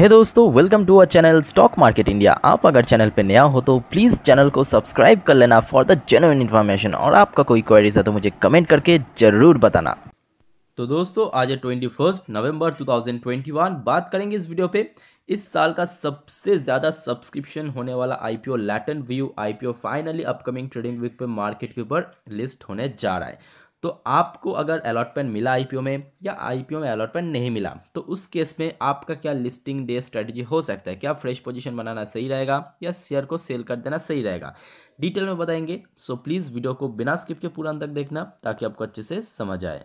हे hey दोस्तों welcome to our channel stock market India आप अगर चैनल पे नया हो तो प्लीज़ चैनल को सब्सक्राइब कर लेना फॉर द जेन्यून इन्फॉर्मेशन और आपका कोई क्वेरीज है तो मुझे कमेंट करके ज़रूर बताना तो दोस्तों आज है twenty first November two thousand twenty one बात करेंगे इस वीडियो पे इस साल का सबसे ज़्यादा सब्सक्रिप्शन होने वाला I P O latent view I P O finally upcoming trading week पे मार्केट के ऊपर लिस्ट होने जा रहा है तो आपको अगर अलॉटमेंट मिला आई में या ओ में अलॉटमेंट नहीं मिला तो उस केस में आपका क्या लिस्टिंग डे स्ट्रेटजी हो सकता है क्या फ्रेश पोजीशन बनाना सही रहेगा या शेयर को सेल कर देना सही रहेगा डिटेल में बताएंगे सो प्लीज़ वीडियो को बिना स्किप के पूरा अंत तक देखना ताकि आपको अच्छे से समझ आए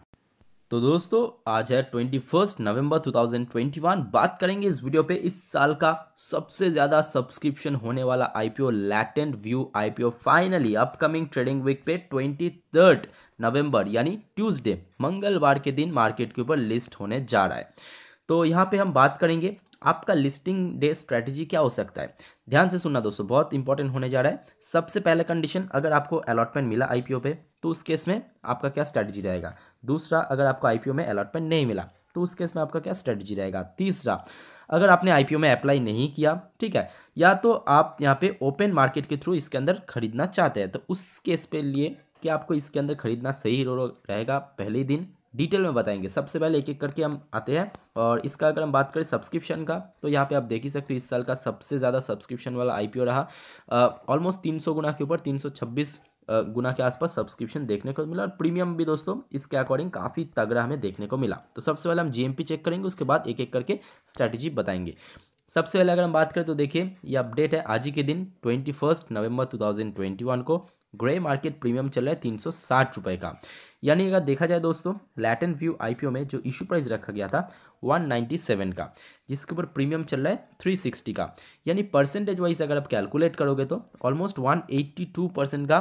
तो दोस्तों आज है twenty first November two thousand twenty one बात करेंगे इस वीडियो पे इस साल का सबसे ज़्यादा सब्सक्रिप्शन होने वाला IPO latent view IPO finally upcoming trading week पे ट्वेंटी थर्ड नवम्बर यानी ट्यूजडे मंगलवार के दिन मार्केट के ऊपर लिस्ट होने जा रहा है तो यहाँ पे हम बात करेंगे आपका लिस्टिंग डे स्ट्रैटेजी क्या हो सकता है ध्यान से सुनना दोस्तों बहुत इंपॉर्टेंट होने जा रहा है सबसे पहला कंडीशन अगर आपको अलॉटमेंट मिला आईपीओ पे तो उस केस में आपका क्या स्ट्रैटेजी रहेगा दूसरा अगर आपको आईपीओ में अलॉटमेंट नहीं मिला तो उस केस में आपका क्या स्ट्रैटेजी रहेगा तीसरा अगर आपने आईपीओ में अप्लाई नहीं किया ठीक है या तो आप यहाँ पे ओपन मार्केट के थ्रू इसके अंदर खरीदना चाहते हैं तो उस केस पे लिए क्या आपको इसके अंदर खरीदना सही रहेगा पहले दिन डिटेल में बताएंगे सबसे पहले एक एक करके हम आते हैं और इसका अगर हम बात करें सब्सक्रिप्शन का तो यहाँ पे आप देख ही सकते हो इस साल का सबसे ज़्यादा सब्सक्रिप्शन वाला आईपीओ रहा ऑलमोस्ट तीन सौ गुना के ऊपर तीन सौ छब्बीस गुना के आसपास सब्सक्रिप्शन देखने को मिला और प्रीमियम भी दोस्तों इसके अकॉर्डिंग काफ़ी तगड़ा हमें देखने को मिला तो सबसे पहले हम जी चेक करेंगे उसके बाद एक एक करके स्ट्रैटेजी बताएंगे सबसे पहले अगर हम बात करें तो देखिए ये अपडेट है आज ही के दिन ट्वेंटी फर्स्ट नवंबर 2021 को ग्रे मार्केट प्रीमियम चल रहा है तीन सौ साठ का यानी अगर देखा जाए दोस्तों लैटन व्यू आईपीओ में जो इश्यू प्राइस रखा गया था 197 का जिसके ऊपर प्रीमियम चल रहा है 360 का यानी परसेंटेज वाइज अगर आप कैलकुलेट करोगे तो ऑलमोस्ट 182 परसेंट का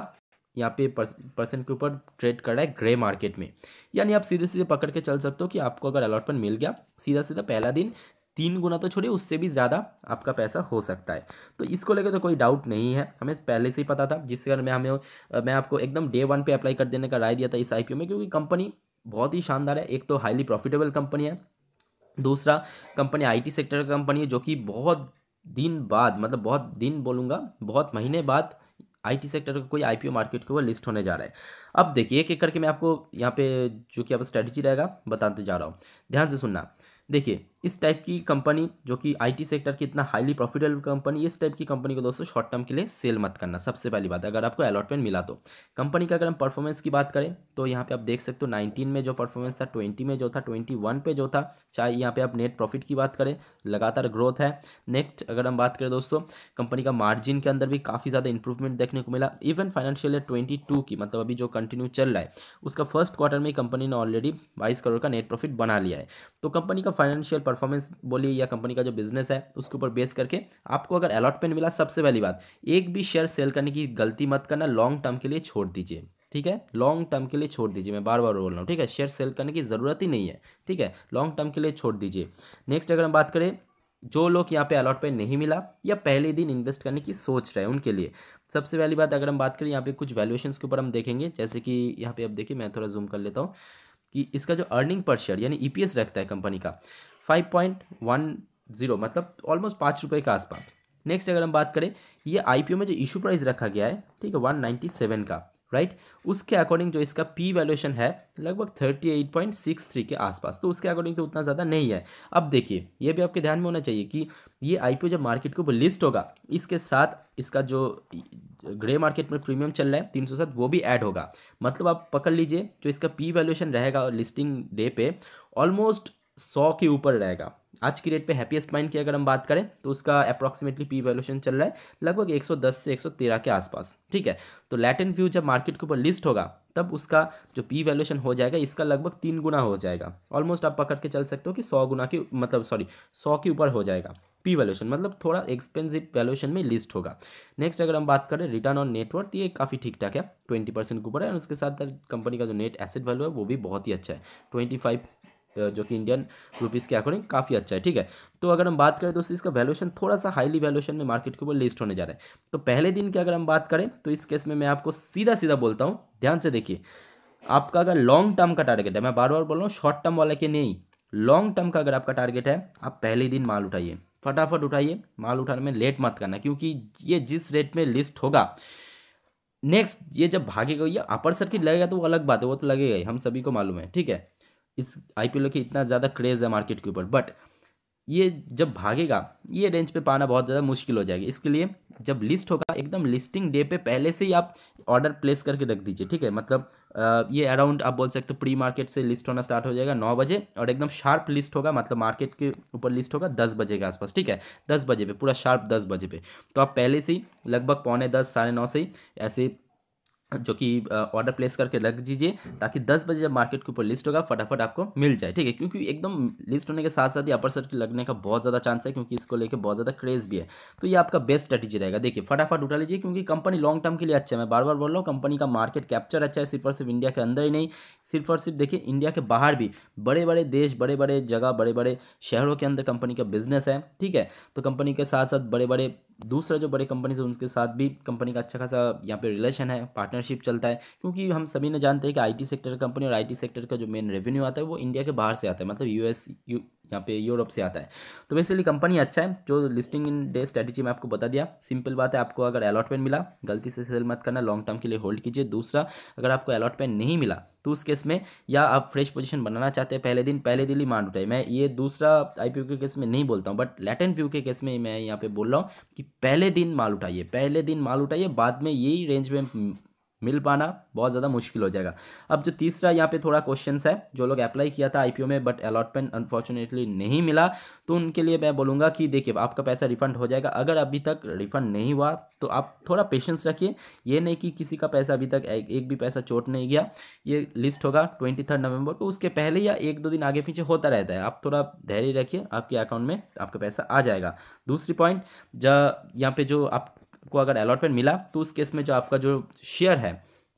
यहाँ पे परसेंट के ऊपर ट्रेड कर रहा है ग्रे मार्केट में यानी आप सीधे सीधे पकड़ के चल सकते हो कि आपको अगर अलॉटमेंट मिल गया सीधा सीधा पहला दिन तीन गुना तो छोड़िए उससे भी ज़्यादा आपका पैसा हो सकता है तो इसको लेकर तो कोई डाउट नहीं है हमें पहले से ही पता था जिसके कारण मैं हमें मैं आपको एकदम डे वन पे अप्लाई कर देने का राय दिया था इस आईपीओ में क्योंकि कंपनी बहुत ही शानदार है एक तो हाईली प्रॉफिटेबल कंपनी है दूसरा कंपनी आई सेक्टर का कंपनी है जो कि बहुत दिन बाद मतलब बहुत दिन बोलूँगा बहुत महीने बाद आई सेक्टर का कोई आई मार्केट के ऊपर लिस्ट होने जा रहा है अब देखिए एक एक करके मैं आपको यहाँ पे जो कि आपका स्ट्रैटेजी रहेगा बताते जा रहा हूँ ध्यान से सुनना देखिए इस टाइप की कंपनी जो कि आईटी सेक्टर की इतना हाईली प्रॉफिटेबल कंपनी इस टाइप की कंपनी को दोस्तों शॉर्ट टर्म के लिए सेल मत करना सबसे पहली बात अगर आपको अलॉटमेंट मिला तो कंपनी का अगर हम परफॉर्मेंस की बात करें तो यहाँ पे आप देख सकते हो नाइनटीन में जो परफॉर्मेंस था ट्वेंटी में जो था ट्वेंटी वन पे जो था चाहे यहाँ पे आप नेट प्रॉफिट की बात करें लगातार ग्रोथ है नेक्स्ट अगर हम बात करें दोस्तों कंपनी का मार्जिन के अंदर भी काफ़ी ज़्यादा इंप्रूवमेंट देखने को मिला इवन फाइनेंशियल ईयर ट्वेंटी की मतलब अभी जो कंटिन्यू चल रहा है उसका फर्स्ट क्वार्टर में कंपनी ने ऑलरेडी बाईस करोड़ का नेट प्रॉफिट बना लिया है तो कंपनी का फाइनेंशियल परफॉर्मेंस बोलिए या कंपनी का जो बिजनेस है उसके ऊपर बेस करके आपको अगर अलॉटमेंट मिला सबसे पहली बात एक भी शेयर सेल करने की गलती मत करना लॉन्ग टर्म के लिए छोड़ दीजिए ठीक है लॉन्ग टर्म के लिए छोड़ दीजिए मैं बार बार बोल रहा हूँ ठीक है शेयर सेल करने की ज़रूरत ही नहीं है ठीक है लॉन्ग टर्म के लिए छोड़ दीजिए नेक्स्ट अगर हम बात करें जो लोग यहाँ पे अलॉटमेंट नहीं मिला या पहले दिन इन्वेस्ट करने की सोच रहे हैं उनके लिए सबसे पहली बात अगर हम बात करें यहाँ पे कुछ वैल्यूशन के ऊपर हम देखेंगे जैसे कि यहाँ पे आप देखिए मैं थोड़ा जूम कर लेता हूँ कि इसका जो अर्निंग पर शेयर यानी ईपीएस e रखता है कंपनी का फाइव पॉइंट वन जीरो मतलब ऑलमोस्ट पाँच रुपये के आसपास नेक्स्ट अगर हम बात करें ये आईपीओ में जो इशू प्राइस रखा गया है ठीक है वन नाइन्टी सेवन का राइट उसके अकॉर्डिंग जो इसका पी वैल्यूएशन है लगभग thirty eight point six three के आसपास तो उसके अकॉर्डिंग तो उतना ज़्यादा नहीं है अब देखिए ये भी आपके ध्यान में होना चाहिए कि ये आईपीओ जब मार्केट के ऊपर लिस्ट होगा इसके साथ इसका जो ग्रे मार्केट में प्रीमियम चल रहा है तीन सौ सात वो भी ऐड होगा मतलब आप पकड़ लीजिए जो इसका पी वैल्यूएशन रहेगा लिस्टिंग डे पे ऑलमोस्ट सौ के ऊपर रहेगा आज की डेट पे हैप्पीएस्ट माइंड की अगर हम बात करें तो उसका अप्रॉक्सीमेटली पी वैल्यूशन चल रहा है लगभग 110 से 113 के आसपास ठीक है तो लैटिन व्यू जब मार्केट के ऊपर लिस्ट होगा तब उसका जो पी वैल्यूशन हो जाएगा इसका लगभग तीन गुना हो जाएगा ऑलमोस्ट आप पकड़ के चल सकते हो कि सौ गुना की मतलब सॉरी सौ के ऊपर हो जाएगा पी वैल्यूशन मतलब थोड़ा एक्सपेंसिव वैल्यूशन में लिस्ट होगा नेक्स्ट अगर हम बात करें रिटर्न ऑन नेटवर्क ये काफ़ी ठीक ठाक है ट्वेंटी परसेंट के ऊपर है और उसके साथ कंपनी का जो नेट एसेट वैल्यू है वो भी बहुत ही अच्छा है ट्वेंटी फाइव जो कि इंडियन रुपीज़ के अकॉर्डिंग काफ़ी अच्छा है ठीक है तो अगर हम बात करें दोस्तों इसका वैल्यूशन थोड़ा सा हाईली वैल्यूशन में मार्केट के ऊपर लिस्ट होने जा रहा है तो पहले दिन की अगर हम बात करें तो इस केस में मैं आपको सीधा सीधा बोलता हूँ ध्यान से देखिए आपका अगर लॉन्ग टर्म का टारगेट है मैं बार बार बोल रहा हूँ शॉर्ट टर्म वाला के नहीं लॉन्ग टर्म का अगर आपका टारगेट है आप पहले दिन माल उठाइए फटाफट उठाइए माल उठाने में लेट मत करना क्योंकि ये जिस रेट में लिस्ट होगा नेक्स्ट ये जब भागेगा ये अपर सर्किट लगेगा तो वो अलग बात है वो तो लगेगा ही हम सभी को मालूम है ठीक है इस आई पी के इतना ज़्यादा क्रेज़ है मार्केट के ऊपर बट ये जब भागेगा ये रेंज पे पाना बहुत ज़्यादा मुश्किल हो जाएगा इसके लिए जब लिस्ट होगा एकदम लिस्टिंग डे पे पहले से ही आप ऑर्डर प्लेस करके रख दीजिए ठीक है मतलब ये अराउंड आप बोल सकते हो प्री मार्केट से लिस्ट होना स्टार्ट हो जाएगा नौ बजे और एकदम शार्प लिस्ट होगा मतलब मार्केट के ऊपर लिस्ट होगा दस बजे के आसपास ठीक है दस बजे पे पूरा शार्प दस बजे पे तो आप पहले से ही लगभग पौने दस साढ़े नौ से ही ऐसे जो कि ऑर्डर प्लेस करके रख दीजिए हम्म। ताकि 10 बजे जब मार्केट के ऊपर लिस्ट होगा फटाफट आपको मिल जाए ठीक है क्योंकि एकदम लिस्ट होने के साथ साथ ही अपर सर्किट लगने का बहुत ज़्यादा चांस है क्योंकि इसको लेकर बहुत ज़्यादा क्रेज भी है तो ये आपका बेस्ट स्ट्रेटेजी रहेगा देखिए फटाफट उठा लीजिए क्योंकि कंपनी लॉन्ग टर्म के लिए अच्छा है मैं बार बार बोल रहा हूँ कंपनी का मार्केट कैप्चर अच्छा है सिर्फ और सिर्फ इंडिया के अंदर ही नहीं सिर्फ और सिर्फ देखिए इंडिया के बाहर भी बड़े बड़े देश बड़े बड़े जगह बड़े बड़े शहरों के अंदर कंपनी का बिजनेस है ठीक है तो कंपनी के साथ साथ बड़े बड़े दूसरा जो बड़े कंपनी है उनके साथ भी कंपनी का अच्छा खासा यहाँ पे रिलेशन है पार्टनरशिप चलता है क्योंकि हम सभी ने जानते हैं कि आईटी सेक्टर कंपनी और आईटी सेक्टर का जो मेन रेवेन्यू आता है वो इंडिया के बाहर से आता है मतलब यूएस यू यहाँ पे यूरोप से आता है तो बेसिकली कंपनी अच्छा है जो लिस्टिंग इन डे स्ट्रेटेजी में आपको बता दिया सिंपल बात है आपको अगर अलॉटमेंट मिला गलती से सेल मत करना लॉन्ग टर्म के लिए होल्ड कीजिए दूसरा अगर आपको अलॉटमेंट नहीं मिला तो उस केस में या आप फ्रेश पोजीशन बनाना चाहते हैं पहले दिन पहले दिन ही मांड उठाए मैं ये दूसरा आई के केस में नहीं बोलता हूँ बट लेटेंट व्यू के केस में मैं यहाँ पे बोल रहा हूँ कि पहले दिन माल उठाइए पहले दिन माल उठाइए बाद में यही रेंज में मिल पाना बहुत ज़्यादा मुश्किल हो जाएगा अब जो तीसरा यहाँ पे थोड़ा क्वेश्चन है जो लोग अप्लाई किया था आईपीओ में बट अलॉटमेंट अनफॉर्चुनेटली नहीं मिला तो उनके लिए मैं बोलूँगा कि देखिए आपका पैसा रिफंड हो जाएगा अगर अभी तक रिफंड नहीं हुआ तो आप थोड़ा पेशेंस रखिए ये नहीं कि किसी का पैसा अभी तक एक, एक भी पैसा चोट नहीं गया ये लिस्ट होगा ट्वेंटी थर्ड नवंबर को उसके पहले या एक दो दिन आगे पीछे होता रहता है आप थोड़ा धैर्य रखिए आपके अकाउंट में आपका पैसा आ जाएगा दूसरी पॉइंट जहाँ यहाँ पे जो आप को अगर अलॉटमेंट मिला तो उस केस में जो आपका जो शेयर है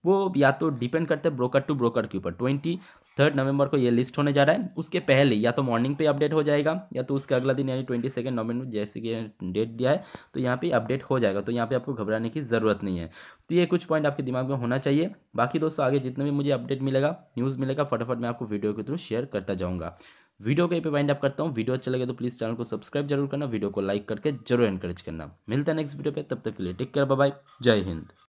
वो या तो डिपेंड करते हैं ब्रोकर टू ब्रोकर के ऊपर ट्वेंटी थर्ड नवंबर को ये लिस्ट होने जा रहा है उसके पहले या तो मॉर्निंग पे अपडेट हो जाएगा या तो उसके अगला दिन यानी ट्वेंटी सेकेंड नवंबर जैसे कि डेट दिया है तो यहाँ पे अपडेट हो जाएगा तो यहाँ पे आपको घबराने की ज़रूरत नहीं है तो ये कुछ पॉइंट आपके दिमाग में होना चाहिए बाकी दोस्तों आगे जितने भी मुझे अपडेट मिलेगा न्यूज़ मिलेगा फटाफट मैं आपको वीडियो के थ्रू शेयर करता जाऊँगा वीडियो के पर पे वाइंड अप करता हूँ वीडियो अच्छा लगे तो प्लीज़ चैनल को सब्सक्राइब जरूर करना वीडियो को लाइक करके जरूर एनकरेज करना मिलता है नेक्स्ट वीडियो पे तब तक के लिए टेक केयर बाय जय हिंद